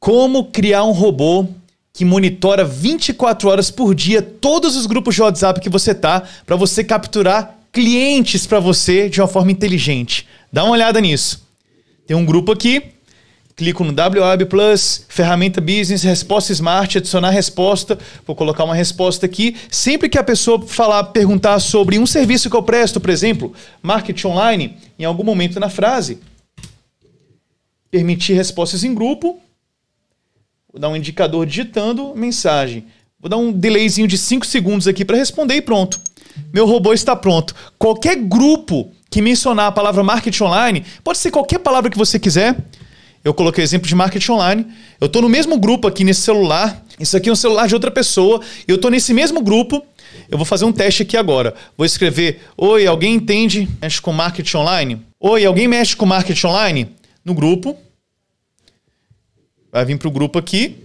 Como criar um robô que monitora 24 horas por dia todos os grupos de WhatsApp que você tá para você capturar clientes para você de uma forma inteligente. Dá uma olhada nisso. Tem um grupo aqui. Clico no WAB Plus, ferramenta Business, resposta Smart, adicionar resposta. Vou colocar uma resposta aqui. Sempre que a pessoa falar, perguntar sobre um serviço que eu presto, por exemplo, marketing online, em algum momento na frase, permitir respostas em grupo, Vou dar um indicador digitando mensagem. Vou dar um delayzinho de 5 segundos aqui para responder e pronto. Meu robô está pronto. Qualquer grupo que mencionar a palavra marketing online, pode ser qualquer palavra que você quiser. Eu coloquei exemplo de marketing online. Eu estou no mesmo grupo aqui nesse celular. Isso aqui é um celular de outra pessoa. Eu estou nesse mesmo grupo. Eu vou fazer um teste aqui agora. Vou escrever: Oi, alguém entende? Mexe com marketing online? Oi, alguém mexe com marketing online? No grupo vai vir para o grupo aqui.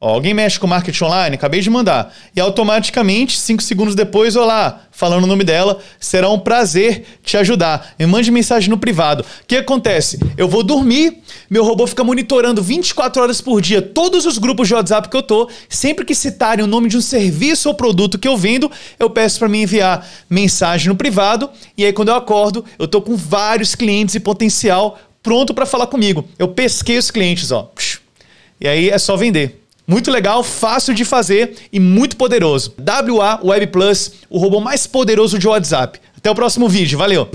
Ó, alguém mexe com marketing online? Acabei de mandar. E automaticamente, cinco segundos depois, olá, falando o nome dela, será um prazer te ajudar. Me mande mensagem no privado. O que acontece? Eu vou dormir, meu robô fica monitorando 24 horas por dia todos os grupos de WhatsApp que eu tô. Sempre que citarem o nome de um serviço ou produto que eu vendo, eu peço para me enviar mensagem no privado. E aí, quando eu acordo, eu tô com vários clientes e potencial pronto para falar comigo. Eu pesquei os clientes, ó. E aí é só vender. Muito legal, fácil de fazer e muito poderoso. WA Web Plus, o robô mais poderoso de WhatsApp. Até o próximo vídeo, valeu!